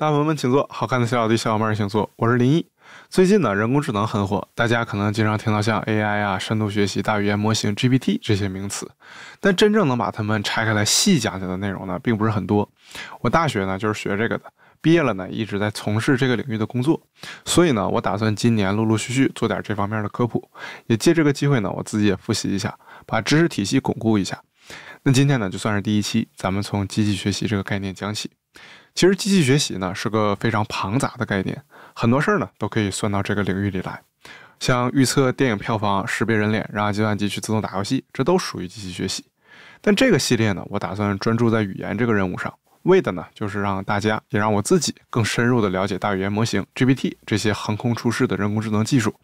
大朋友们请坐，好看的小老弟、小伙妹儿请坐，我是林一。最近呢，人工智能很火，大家可能经常听到像 AI 啊、深度学习、大语言模型、GPT 这些名词，但真正能把它们拆开来细讲讲的内容呢，并不是很多。我大学呢就是学这个的，毕业了呢一直在从事这个领域的工作，所以呢，我打算今年陆陆续续做点这方面的科普，也借这个机会呢，我自己也复习一下，把知识体系巩固一下。那今天呢，就算是第一期，咱们从机器学习这个概念讲起。其实机器学习呢是个非常庞杂的概念，很多事儿呢都可以算到这个领域里来，像预测电影票房、识别人脸、让计算机去自动打游戏，这都属于机器学习。但这个系列呢，我打算专注在语言这个任务上。为的呢，就是让大家也让我自己更深入的了解大语言模型、GPT 这些横空出世的人工智能技术。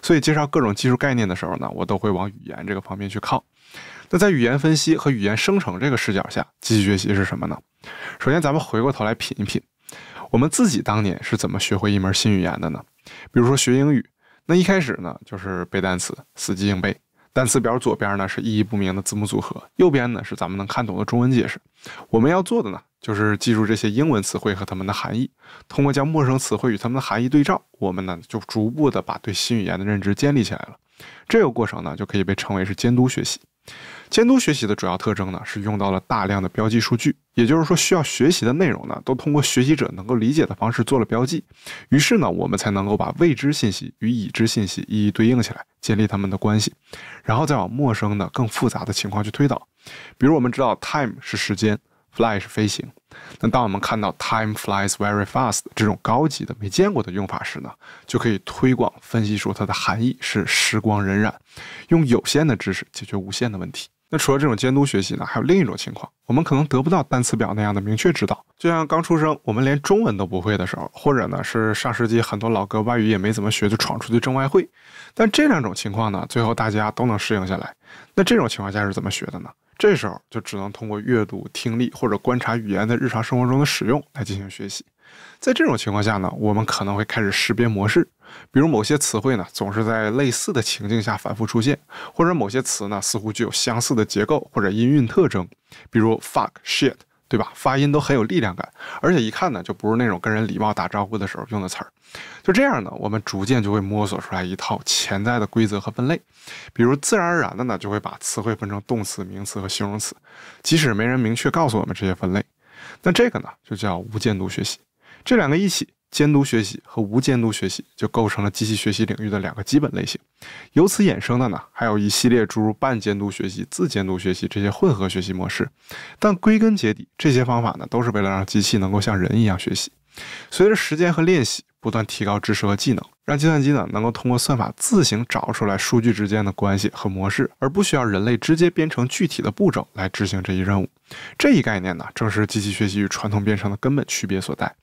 所以介绍各种技术概念的时候呢，我都会往语言这个方面去靠。那在语言分析和语言生成这个视角下，机器学习是什么呢？首先，咱们回过头来品一品，我们自己当年是怎么学会一门新语言的呢？比如说学英语，那一开始呢，就是背单词，死记硬背。单词表左边呢是意义不明的字母组合，右边呢是咱们能看懂的中文解释。我们要做的呢。就是记住这些英文词汇和它们的含义。通过将陌生词汇与它们的含义对照，我们呢就逐步的把对新语言的认知建立起来了。这个过程呢就可以被称为是监督学习。监督学习的主要特征呢是用到了大量的标记数据，也就是说需要学习的内容呢都通过学习者能够理解的方式做了标记。于是呢我们才能够把未知信息与已知信息一一对应起来，建立他们的关系，然后再往陌生的更复杂的情况去推导。比如我们知道 time 是时间。Fly 是飞行，那当我们看到 Time flies very fast 这种高级的没见过的用法时呢，就可以推广分析出它的含义是时光荏苒，用有限的知识解决无限的问题。那除了这种监督学习呢，还有另一种情况，我们可能得不到单词表那样的明确指导，就像刚出生我们连中文都不会的时候，或者呢是上世纪很多老哥外语也没怎么学就闯出去挣外汇。但这两种情况呢，最后大家都能适应下来。那这种情况下是怎么学的呢？这时候就只能通过阅读、听力或者观察语言在日常生活中的使用来进行学习。在这种情况下呢，我们可能会开始识别模式，比如某些词汇呢总是在类似的情境下反复出现，或者某些词呢似乎具有相似的结构或者音韵特征，比如 fuck shit。对吧？发音都很有力量感，而且一看呢，就不是那种跟人礼貌打招呼的时候用的词儿。就这样呢，我们逐渐就会摸索出来一套潜在的规则和分类，比如自然而然的呢，就会把词汇分成动词、名词和形容词，即使没人明确告诉我们这些分类。那这个呢，就叫无监督学习。这两个一起。监督学习和无监督学习就构成了机器学习领域的两个基本类型，由此衍生的呢，还有一系列诸如半监督学习、自监督学习这些混合学习模式。但归根结底，这些方法呢，都是为了让机器能够像人一样学习，随着时间和练习不断提高知识和技能，让计算机呢能够通过算法自行找出来数据之间的关系和模式，而不需要人类直接编程具体的步骤来执行这一任务。这一概念呢，正是机器学习与传统编程的根本区别所在。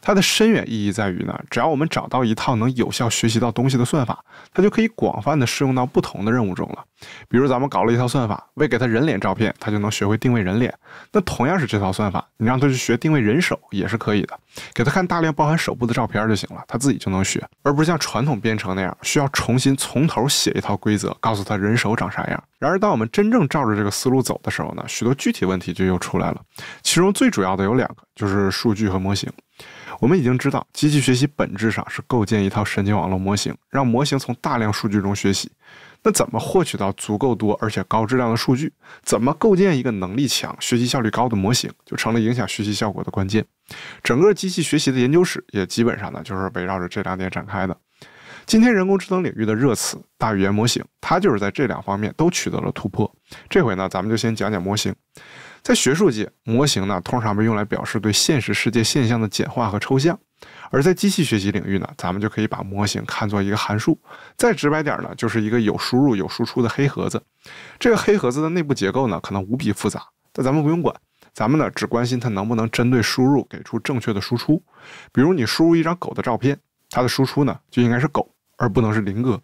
它的深远意义在于呢，只要我们找到一套能有效学习到东西的算法，它就可以广泛的适用到不同的任务中了。比如咱们搞了一套算法，为给它人脸照片，它就能学会定位人脸。那同样是这套算法，你让它去学定位人手也是可以的，给它看大量包含手部的照片就行了，它自己就能学，而不是像传统编程那样需要重新从头写一套规则，告诉它人手长啥样。然而，当我们真正照着这个思路走的时候呢，许多具体问题就又出来了。其中最主要的有两个，就是数据和模型。我们已经知道，机器学习本质上是构建一套神经网络模型，让模型从大量数据中学习。那怎么获取到足够多而且高质量的数据？怎么构建一个能力强、学习效率高的模型，就成了影响学习效果的关键。整个机器学习的研究史也基本上呢，就是围绕着这两点展开的。今天人工智能领域的热词“大语言模型”，它就是在这两方面都取得了突破。这回呢，咱们就先讲讲模型。在学术界，模型呢通常被用来表示对现实世界现象的简化和抽象；而在机器学习领域呢，咱们就可以把模型看作一个函数。再直白点呢，就是一个有输入有输出的黑盒子。这个黑盒子的内部结构呢，可能无比复杂，但咱们不用管。咱们呢，只关心它能不能针对输入给出正确的输出。比如，你输入一张狗的照片。它的输出呢，就应该是狗，而不能是林哥。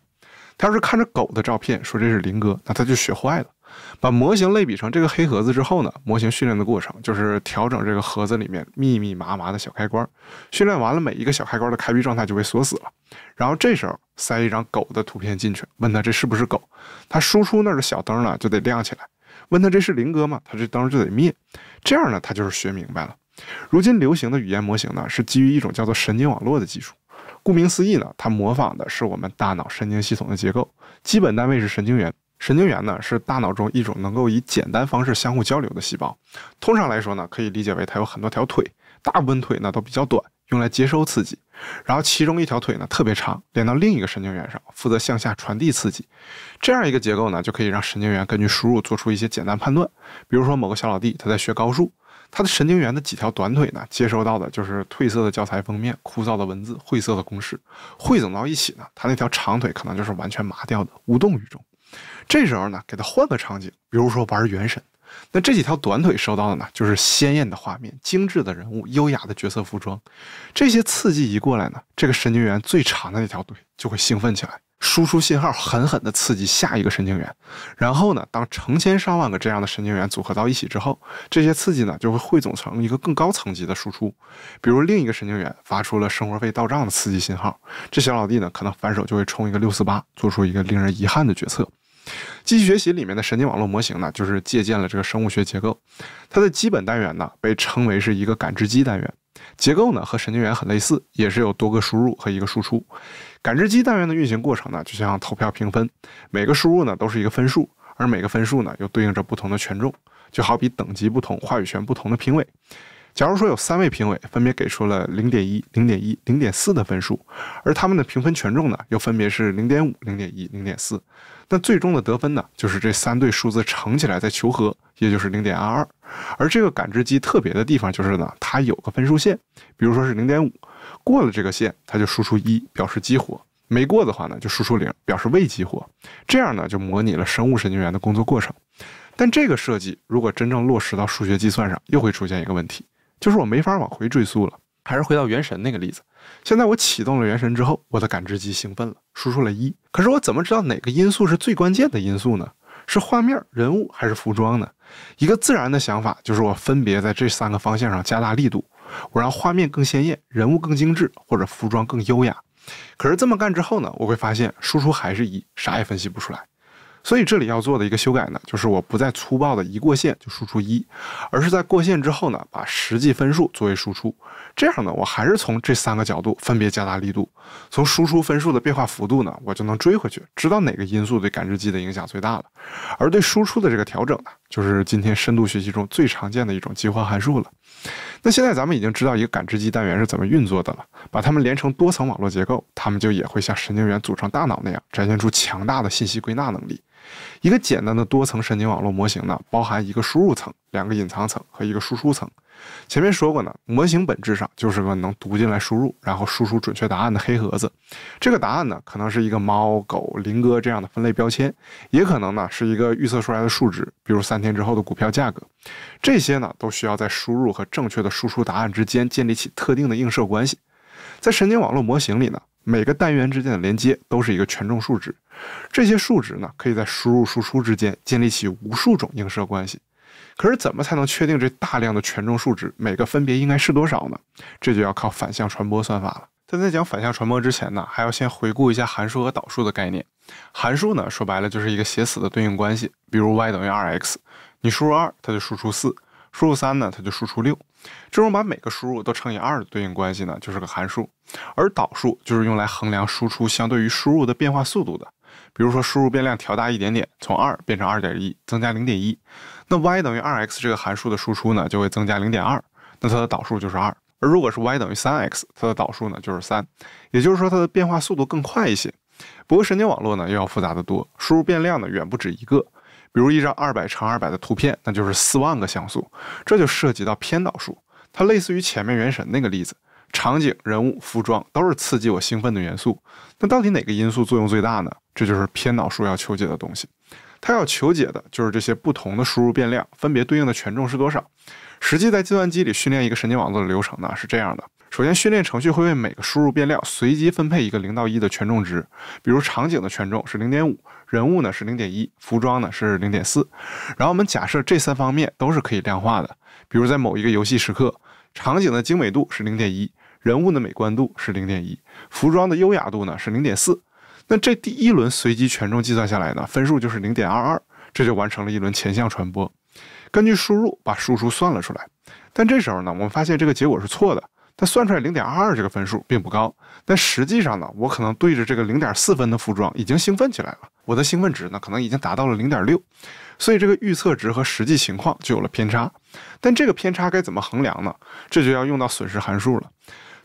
他要是看着狗的照片说这是林哥，那他就学坏了。把模型类比成这个黑盒子之后呢，模型训练的过程就是调整这个盒子里面密密麻麻的小开关。训练完了，每一个小开关的开闭状态就被锁死了。然后这时候塞一张狗的图片进去，问他这是不是狗，他输出那儿的小灯呢就得亮起来。问他这是林哥吗，他这灯就得灭。这样呢，他就是学明白了。如今流行的语言模型呢，是基于一种叫做神经网络的技术。顾名思义呢，它模仿的是我们大脑神经系统的结构，基本单位是神经元。神经元呢是大脑中一种能够以简单方式相互交流的细胞。通常来说呢，可以理解为它有很多条腿，大部分腿呢都比较短，用来接收刺激，然后其中一条腿呢特别长，连到另一个神经元上，负责向下传递刺激。这样一个结构呢，就可以让神经元根据输入做出一些简单判断，比如说某个小老弟他在学高数。他的神经元的几条短腿呢，接收到的就是褪色的教材封面、枯燥的文字、晦涩的公式，汇总到一起呢，他那条长腿可能就是完全麻掉的，无动于衷。这时候呢，给他换个场景，比如说玩原神，那这几条短腿收到的呢，就是鲜艳的画面、精致的人物、优雅的角色服装，这些刺激一过来呢，这个神经元最长的那条腿就会兴奋起来。输出信号狠狠地刺激下一个神经元，然后呢，当成千上万个这样的神经元组合到一起之后，这些刺激呢就会汇总成一个更高层级的输出。比如另一个神经元发出了生活费到账的刺激信号，这小老弟呢可能反手就会冲一个六四八，做出一个令人遗憾的决策。机器学习里面的神经网络模型呢，就是借鉴了这个生物学结构。它的基本单元呢，被称为是一个感知机单元。结构呢和神经元很类似，也是有多个输入和一个输出。感知机单元的运行过程呢，就像投票评分。每个输入呢都是一个分数，而每个分数呢又对应着不同的权重，就好比等级不同、话语权不同的评委。假如说有三位评委分别给出了零点一、零点一、零点四的分数，而他们的评分权重呢又分别是零点五、零点一、零点四。那最终的得分呢？就是这三对数字乘起来再求和，也就是零点二二。而这个感知机特别的地方就是呢，它有个分数线，比如说是零点五，过了这个线，它就输出一，表示激活；没过的话呢，就输出零，表示未激活。这样呢，就模拟了生物神经元的工作过程。但这个设计如果真正落实到数学计算上，又会出现一个问题，就是我没法往回追溯了。还是回到原神那个例子，现在我启动了原神之后，我的感知机兴奋了，输出了一。可是我怎么知道哪个因素是最关键的因素呢？是画面、人物还是服装呢？一个自然的想法就是我分别在这三个方向上加大力度，我让画面更鲜艳，人物更精致，或者服装更优雅。可是这么干之后呢，我会发现输出还是一，啥也分析不出来。所以这里要做的一个修改呢，就是我不再粗暴的一过线就输出一，而是在过线之后呢，把实际分数作为输出。这样呢，我还是从这三个角度分别加大力度，从输出分数的变化幅度呢，我就能追回去，知道哪个因素对感知机的影响最大了。而对输出的这个调整呢，就是今天深度学习中最常见的一种激活函数了。那现在咱们已经知道一个感知机单元是怎么运作的了，把它们连成多层网络结构，它们就也会像神经元组成大脑那样，展现出强大的信息归纳能力。一个简单的多层神经网络模型呢，包含一个输入层、两个隐藏层和一个输出层。前面说过呢，模型本质上就是个能读进来输入，然后输出准确答案的黑盒子。这个答案呢，可能是一个猫、狗、林哥这样的分类标签，也可能呢是一个预测出来的数值，比如三天之后的股票价格。这些呢，都需要在输入和正确的输出答案之间建立起特定的映射关系。在神经网络模型里呢，每个单元之间的连接都是一个权重数值。这些数值呢，可以在输入输出之间建立起无数种映射关系。可是，怎么才能确定这大量的权重数值每个分别应该是多少呢？这就要靠反向传播算法了。但在讲反向传播之前呢，还要先回顾一下函数和导数的概念。函数呢，说白了就是一个写死的对应关系，比如 y 等于 2x，你输入2，它就输出4；输入3呢，它就输出6。这种把每个输入都乘以2的对应关系呢，就是个函数。而导数就是用来衡量输出相对于输入的变化速度的。比如说，输入变量调大一点点，从二变成二点一，增加零点一，那 y 等于二 x 这个函数的输出呢就会增加零点二，那它的导数就是二。而如果是 y 等于三 x，它的导数呢就是三，也就是说它的变化速度更快一些。不过神经网络呢又要复杂的多，输入变量呢远不止一个，比如一张二百乘二百的图片，那就是四万个像素，这就涉及到偏导数，它类似于前面原神那个例子。场景、人物、服装都是刺激我兴奋的元素，那到底哪个因素作用最大呢？这就是偏导数要求解的东西。它要求解的就是这些不同的输入变量分别对应的权重是多少。实际在计算机里训练一个神经网络的流程呢是这样的：首先，训练程序会为每个输入变量随机分配一个零到一的权重值，比如场景的权重是零点五，人物呢是零点一，服装呢是零点四。然后我们假设这三方面都是可以量化的，比如在某一个游戏时刻，场景的精美度是零点一。人物的美观度是零点一，服装的优雅度呢是零点四，那这第一轮随机权重计算下来呢，分数就是零点二二，这就完成了一轮前向传播，根据输入把输出算了出来。但这时候呢，我们发现这个结果是错的，它算出来零点二二这个分数并不高，但实际上呢，我可能对着这个零点四分的服装已经兴奋起来了，我的兴奋值呢可能已经达到了零点六，所以这个预测值和实际情况就有了偏差。但这个偏差该怎么衡量呢？这就要用到损失函数了。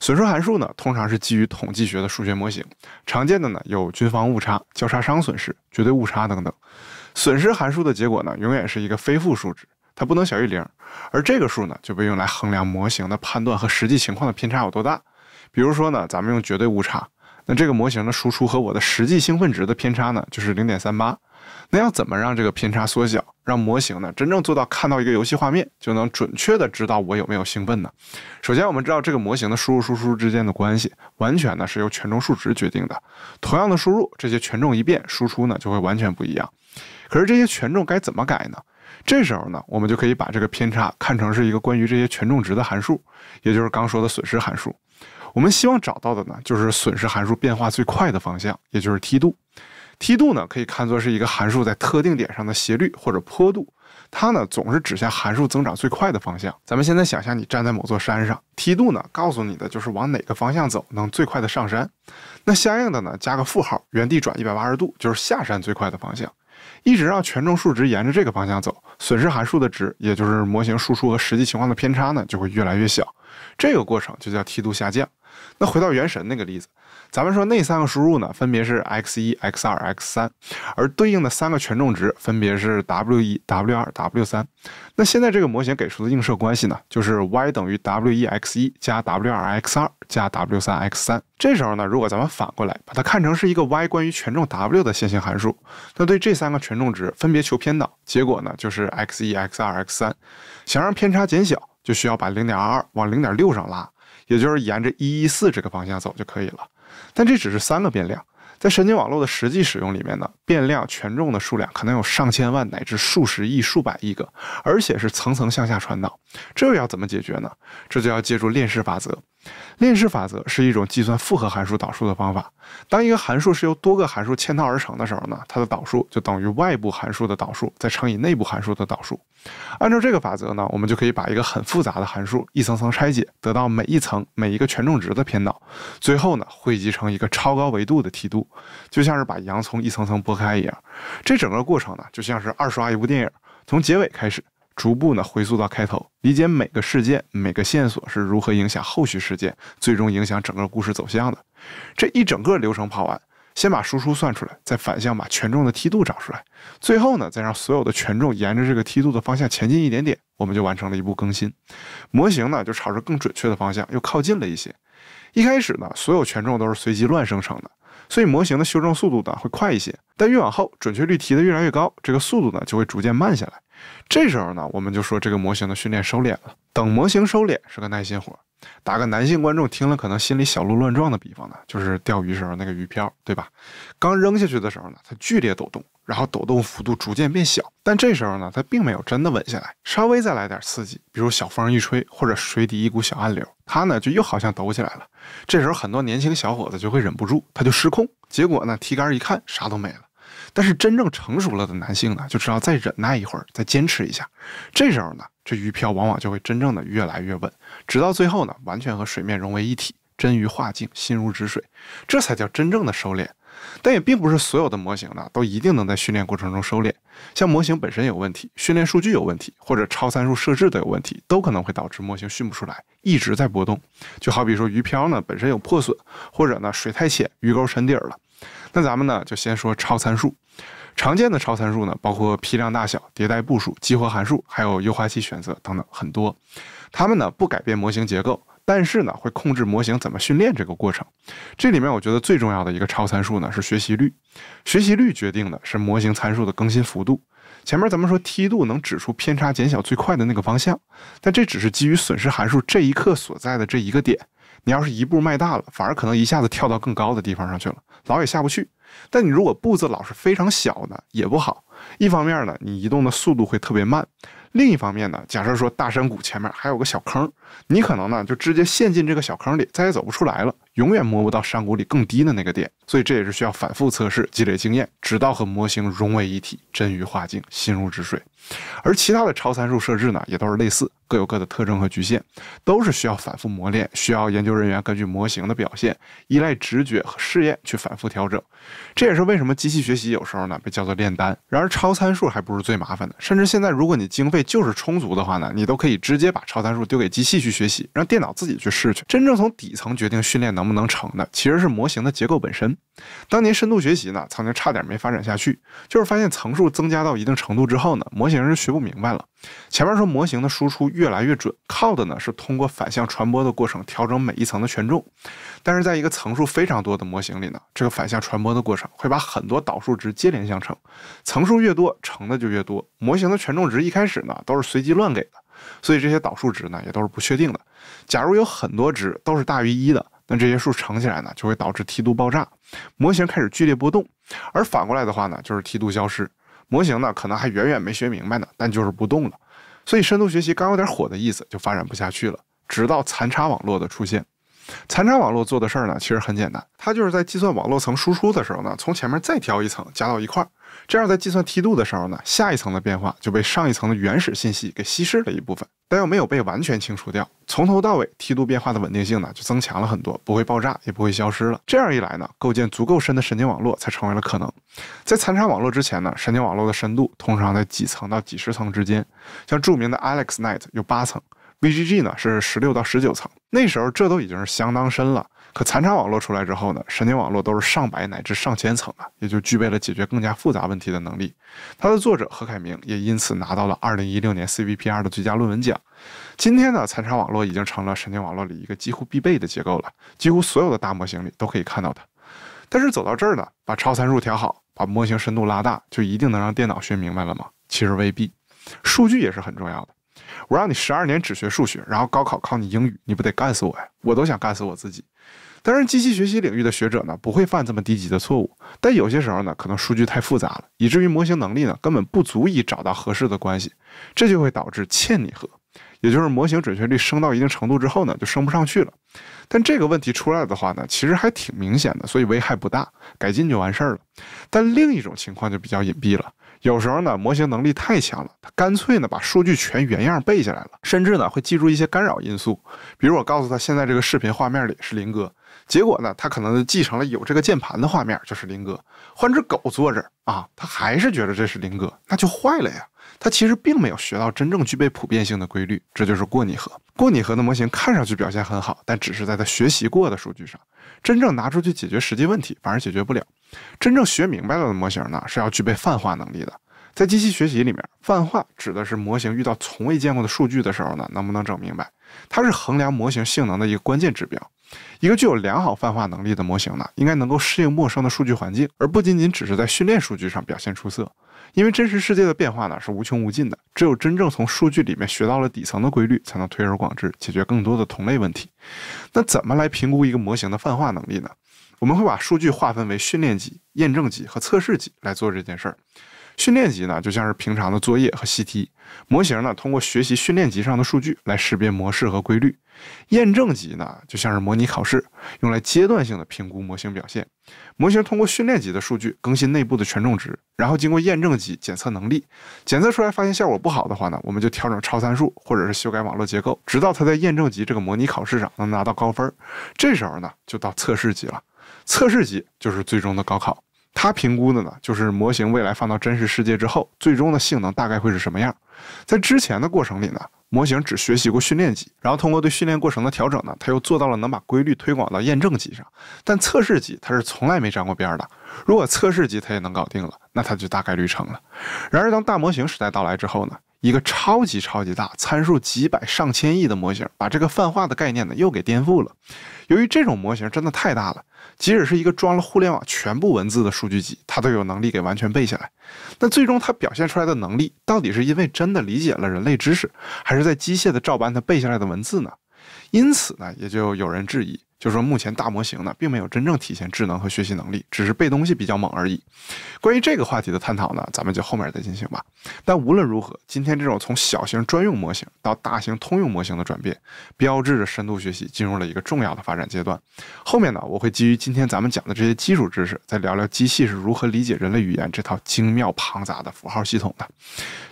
损失函数呢，通常是基于统计学的数学模型，常见的呢有均方误差、交叉熵损失、绝对误差等等。损失函数的结果呢，永远是一个非负数值，它不能小于零，而这个数呢，就被用来衡量模型的判断和实际情况的偏差有多大。比如说呢，咱们用绝对误差，那这个模型的输出和我的实际兴奋值的偏差呢，就是零点三八。那要怎么让这个偏差缩小，让模型呢真正做到看到一个游戏画面就能准确的知道我有没有兴奋呢？首先，我们知道这个模型的输入输出之间的关系完全呢是由权重数值决定的。同样的输入，这些权重一变，输出呢就会完全不一样。可是这些权重该怎么改呢？这时候呢，我们就可以把这个偏差看成是一个关于这些权重值的函数，也就是刚说的损失函数。我们希望找到的呢就是损失函数变化最快的方向，也就是梯度。梯度呢，可以看作是一个函数在特定点上的斜率或者坡度，它呢总是指向函数增长最快的方向。咱们现在想象你站在某座山上，梯度呢告诉你的就是往哪个方向走能最快的上山。那相应的呢加个负号，原地转一百八十度就是下山最快的方向。一直让权重数值沿着这个方向走，损失函数的值，也就是模型输出和实际情况的偏差呢就会越来越小。这个过程就叫梯度下降。那回到原神那个例子。咱们说那三个输入呢，分别是 x 一、x 二、x 三，而对应的三个权重值分别是 w 一、w 二、w 三。那现在这个模型给出的映射关系呢，就是 y 等于 w 一 x 一加 w 二 x 二加 w 三 x 三。这时候呢，如果咱们反过来把它看成是一个 y 关于权重 w 的线性函数，那对这三个权重值分别求偏导，结果呢就是 x 一、x 二、x 三。想让偏差减小，就需要把0.22往0.6上拉。也就是沿着一一四这个方向走就可以了，但这只是三个变量。在神经网络的实际使用里面呢，变量权重的数量可能有上千万乃至数十亿、数百亿个，而且是层层向下传导，这又要怎么解决呢？这就要借助链式法则。链式法则是一种计算复合函数导数的方法。当一个函数是由多个函数嵌套而成的时候呢，它的导数就等于外部函数的导数再乘以内部函数的导数。按照这个法则呢，我们就可以把一个很复杂的函数一层层拆解，得到每一层每一个权重值的偏导，最后呢汇集成一个超高维度的梯度，就像是把洋葱一层层剥开一样。这整个过程呢，就像是二刷一部电影，从结尾开始。逐步呢回溯到开头，理解每个事件、每个线索是如何影响后续事件，最终影响整个故事走向的。这一整个流程跑完，先把输出算出来，再反向把权重的梯度找出来，最后呢再让所有的权重沿着这个梯度的方向前进一点点，我们就完成了一步更新。模型呢就朝着更准确的方向又靠近了一些。一开始呢，所有权重都是随机乱生成的，所以模型的修正速度呢会快一些。但越往后准确率提的越来越高，这个速度呢就会逐渐慢下来。这时候呢，我们就说这个模型的训练收敛了。等模型收敛是个耐心活儿。打个男性观众听了可能心里小鹿乱撞的比方呢，就是钓鱼时候那个鱼漂，对吧？刚扔下去的时候呢，它剧烈抖动，然后抖动幅度逐渐变小。但这时候呢，它并没有真的稳下来。稍微再来点刺激，比如小风一吹，或者水底一股小暗流，它呢就又好像抖起来了。这时候很多年轻小伙子就会忍不住，他就失控，结果呢，提杆一看，啥都没了。但是真正成熟了的男性呢，就知道再忍耐一会儿，再坚持一下。这时候呢，这鱼漂往往就会真正的越来越稳，直到最后呢，完全和水面融为一体，真鱼化境，心如止水，这才叫真正的收敛。但也并不是所有的模型呢，都一定能在训练过程中收敛。像模型本身有问题，训练数据有问题，或者超参数设置的有问题，都可能会导致模型训不出来，一直在波动。就好比说鱼漂呢本身有破损，或者呢水太浅，鱼钩沉底了。那咱们呢就先说超参数。常见的超参数呢，包括批量大小、迭代步数、激活函数，还有优化器选择等等很多。它们呢不改变模型结构，但是呢会控制模型怎么训练这个过程。这里面我觉得最重要的一个超参数呢是学习率。学习率决定的是模型参数的更新幅度。前面咱们说梯度能指出偏差减小最快的那个方向，但这只是基于损失函数这一刻所在的这一个点。你要是一步迈大了，反而可能一下子跳到更高的地方上去了，老也下不去。但你如果步子老是非常小的，也不好。一方面呢，你移动的速度会特别慢；另一方面呢，假设说大山谷前面还有个小坑，你可能呢就直接陷进这个小坑里，再也走不出来了，永远摸不到山谷里更低的那个点。所以这也是需要反复测试、积累经验，直到和模型融为一体，臻于化境，心如止水。而其他的超参数设置呢，也都是类似。各有各的特征和局限，都是需要反复磨练，需要研究人员根据模型的表现，依赖直觉和试验去反复调整。这也是为什么机器学习有时候呢被叫做炼丹。然而超参数还不是最麻烦的，甚至现在如果你经费就是充足的话呢，你都可以直接把超参数丢给机器去学习，让电脑自己去试去。真正从底层决定训练能不能成的，其实是模型的结构本身。当年深度学习呢曾经差点没发展下去，就是发现层数增加到一定程度之后呢，模型是学不明白了。前面说模型的输出越来越准，靠的呢是通过反向传播的过程调整每一层的权重。但是在一个层数非常多的模型里呢，这个反向传播的过程会把很多导数值接连相乘，层数越多乘的就越多。模型的权重值一开始呢都是随机乱给的，所以这些导数值呢也都是不确定的。假如有很多值都是大于一的，那这些数乘起来呢就会导致梯度爆炸，模型开始剧烈波动。而反过来的话呢，就是梯度消失。模型呢，可能还远远没学明白呢，但就是不动了，所以深度学习刚有点火的意思，就发展不下去了，直到残差网络的出现。残差网络做的事儿呢，其实很简单，它就是在计算网络层输出的时候呢，从前面再调一层加到一块儿，这样在计算梯度的时候呢，下一层的变化就被上一层的原始信息给稀释了一部分，但又没有被完全清除掉，从头到尾梯度变化的稳定性呢就增强了很多，不会爆炸也不会消失了。这样一来呢，构建足够深的神经网络才成为了可能。在残差网络之前呢，神经网络的深度通常在几层到几十层之间，像著名的 AlexNet 有八层。VGG 呢是十六到十九层，那时候这都已经是相当深了。可残差网络出来之后呢，神经网络都是上百乃至上千层了，也就具备了解决更加复杂问题的能力。它的作者何凯明也因此拿到了二零一六年 CVPR 的最佳论文奖。今天呢，残差网络已经成了神经网络里一个几乎必备的结构了，几乎所有的大模型里都可以看到它。但是走到这儿呢，把超参数调好，把模型深度拉大，就一定能让电脑学明白了吗？其实未必，数据也是很重要的。我让你十二年只学数学，然后高考考你英语，你不得干死我呀！我都想干死我自己。当然，机器学习领域的学者呢，不会犯这么低级的错误。但有些时候呢，可能数据太复杂了，以至于模型能力呢，根本不足以找到合适的关系，这就会导致欠拟合，也就是模型准确率升到一定程度之后呢，就升不上去了。但这个问题出来的话呢，其实还挺明显的，所以危害不大，改进就完事儿了。但另一种情况就比较隐蔽了。有时候呢，模型能力太强了，它干脆呢把数据全原样背下来了，甚至呢会记住一些干扰因素。比如我告诉他现在这个视频画面里是林哥，结果呢他可能记成了有这个键盘的画面就是林哥，换只狗坐这儿啊，他还是觉得这是林哥，那就坏了呀。它其实并没有学到真正具备普遍性的规律，这就是过拟合。过拟合的模型看上去表现很好，但只是在它学习过的数据上，真正拿出去解决实际问题反而解决不了。真正学明白了的模型呢，是要具备泛化能力的。在机器学习里面，泛化指的是模型遇到从未见过的数据的时候呢，能不能整明白？它是衡量模型性能的一个关键指标。一个具有良好泛化能力的模型呢，应该能够适应陌生的数据环境，而不仅仅只是在训练数据上表现出色。因为真实世界的变化呢是无穷无尽的，只有真正从数据里面学到了底层的规律，才能推而广之，解决更多的同类问题。那怎么来评估一个模型的泛化能力呢？我们会把数据划分为训练集、验证集和测试集来做这件事儿。训练集呢，就像是平常的作业和习题。模型呢，通过学习训练集上的数据来识别模式和规律。验证集呢，就像是模拟考试，用来阶段性的评估模型表现。模型通过训练集的数据更新内部的权重值，然后经过验证集检测能力。检测出来发现效果不好的话呢，我们就调整超参数或者是修改网络结构，直到它在验证集这个模拟考试上能拿到高分。这时候呢，就到测试级了。测试集就是最终的高考，它评估的呢就是模型未来放到真实世界之后最终的性能大概会是什么样。在之前的过程里呢，模型只学习过训练级，然后通过对训练过程的调整呢，它又做到了能把规律推广到验证级上。但测试级它是从来没沾过边的。如果测试级它也能搞定了，那它就大概率成了。然而当大模型时代到来之后呢？一个超级超级大，参数几百上千亿的模型，把这个泛化的概念呢又给颠覆了。由于这种模型真的太大了，即使是一个装了互联网全部文字的数据集，它都有能力给完全背下来。那最终它表现出来的能力，到底是因为真的理解了人类知识，还是在机械的照搬它背下来的文字呢？因此呢，也就有人质疑。就是说，目前大模型呢，并没有真正体现智能和学习能力，只是背东西比较猛而已。关于这个话题的探讨呢，咱们就后面再进行吧。但无论如何，今天这种从小型专用模型到大型通用模型的转变，标志着深度学习进入了一个重要的发展阶段。后面呢，我会基于今天咱们讲的这些基础知识，再聊聊机器是如何理解人类语言这套精妙庞杂的符号系统的。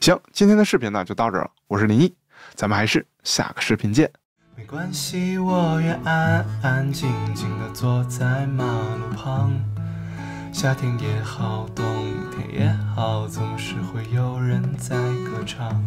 行，今天的视频呢就到这了，我是林毅，咱们还是下个视频见。没关系，我愿安安静静的坐在马路旁，夏天也好，冬天也好，总是会有人在歌唱。